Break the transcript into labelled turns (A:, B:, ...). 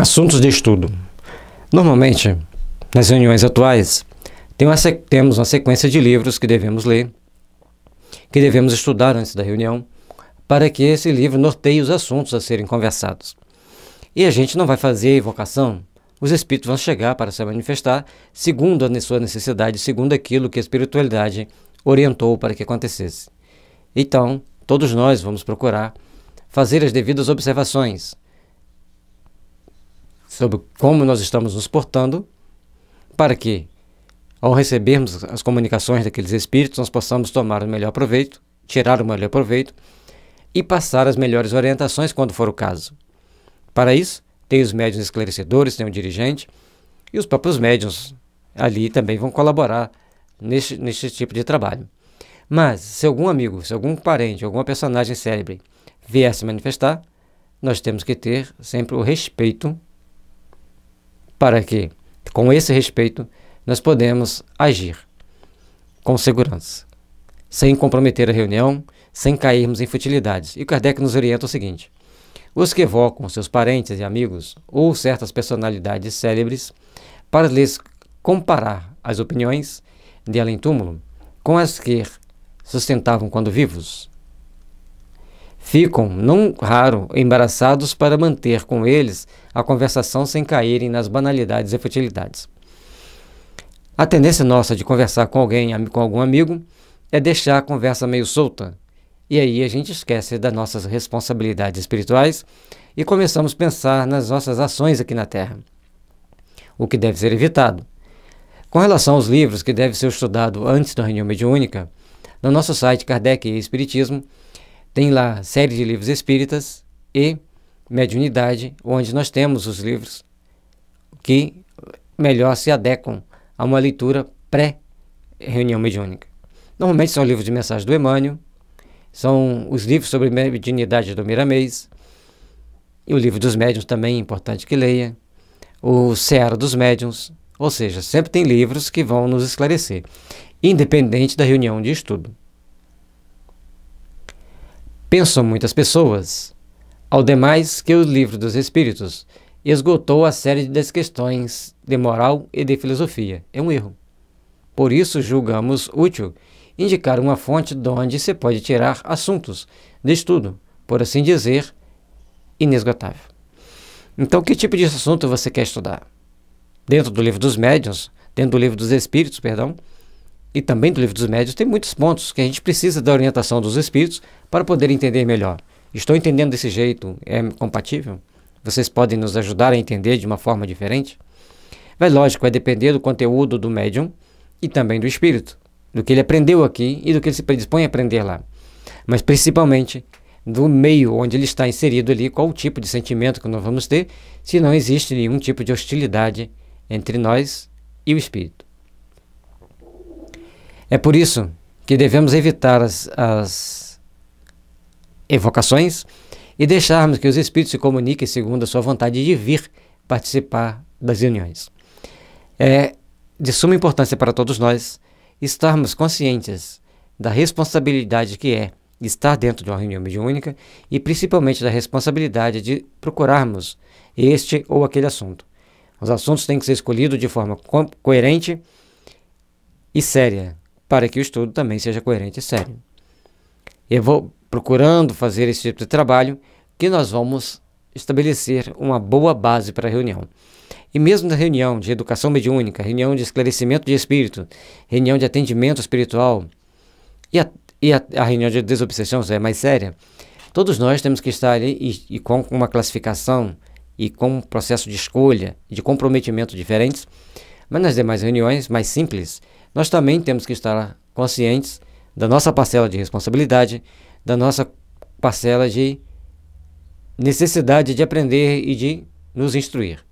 A: Assuntos de estudo. Normalmente, nas reuniões atuais, tem uma temos uma sequência de livros que devemos ler, que devemos estudar antes da reunião, para que esse livro norteie os assuntos a serem conversados. E a gente não vai fazer a evocação, os espíritos vão chegar para se manifestar segundo a sua necessidade, segundo aquilo que a espiritualidade orientou para que acontecesse. Então, todos nós vamos procurar fazer as devidas observações sobre como nós estamos nos portando, para que, ao recebermos as comunicações daqueles espíritos, nós possamos tomar o melhor proveito, tirar o melhor proveito e passar as melhores orientações quando for o caso. Para isso, tem os médiuns esclarecedores, tem o dirigente e os próprios médiuns ali também vão colaborar neste, neste tipo de trabalho. Mas, se algum amigo, se algum parente, alguma personagem célebre vier se manifestar, nós temos que ter sempre o respeito para que, com esse respeito, nós podemos agir com segurança, sem comprometer a reunião, sem cairmos em futilidades. E Kardec nos orienta o seguinte: os que evocam seus parentes e amigos ou certas personalidades célebres para lhes comparar as opiniões de além-túmulo com as que sustentavam quando vivos, Ficam, não raro, embaraçados para manter com eles a conversação sem caírem nas banalidades e futilidades. A tendência nossa de conversar com alguém, com algum amigo, é deixar a conversa meio solta. E aí a gente esquece das nossas responsabilidades espirituais e começamos a pensar nas nossas ações aqui na Terra, o que deve ser evitado. Com relação aos livros que deve ser estudado antes da reunião mediúnica, no nosso site Kardec e Espiritismo tem lá série de livros espíritas e mediunidade, onde nós temos os livros que melhor se adequam a uma leitura pré-reunião mediúnica. Normalmente são livros de mensagem do Emmanuel, são os livros sobre mediunidade do Miramês, e o livro dos médiuns também é importante que leia, o Seara dos Médiuns, ou seja, sempre tem livros que vão nos esclarecer, independente da reunião de estudo. Pensam muitas pessoas. Ao demais que o Livro dos Espíritos esgotou a série das questões de moral e de filosofia. É um erro. Por isso, julgamos útil indicar uma fonte de onde se pode tirar assuntos de estudo, por assim dizer, inesgotável. Então, que tipo de assunto você quer estudar? Dentro do livro dos médiuns, dentro do livro dos espíritos, perdão, e também do Livro dos Médios tem muitos pontos que a gente precisa da orientação dos espíritos para poder entender melhor. Estou entendendo desse jeito, é compatível? Vocês podem nos ajudar a entender de uma forma diferente? Mas lógico, vai é depender do conteúdo do médium e também do espírito, do que ele aprendeu aqui e do que ele se predispõe a aprender lá. Mas principalmente do meio onde ele está inserido ali, qual o tipo de sentimento que nós vamos ter, se não existe nenhum tipo de hostilidade entre nós e o espírito. É por isso que devemos evitar as, as evocações e deixarmos que os espíritos se comuniquem segundo a sua vontade de vir participar das reuniões. É de suma importância para todos nós estarmos conscientes da responsabilidade que é estar dentro de uma reunião mediúnica e principalmente da responsabilidade de procurarmos este ou aquele assunto. Os assuntos têm que ser escolhidos de forma co coerente e séria, para que o estudo também seja coerente e sério. Eu vou procurando fazer esse tipo de trabalho que nós vamos estabelecer uma boa base para a reunião. E mesmo na reunião de educação mediúnica, reunião de esclarecimento de espírito, reunião de atendimento espiritual e a, e a, a reunião de desobsessão é mais séria, todos nós temos que estar ali e, e com uma classificação e com um processo de escolha, de comprometimento diferentes, mas nas demais reuniões mais simples, nós também temos que estar conscientes da nossa parcela de responsabilidade, da nossa parcela de necessidade de aprender e de nos instruir.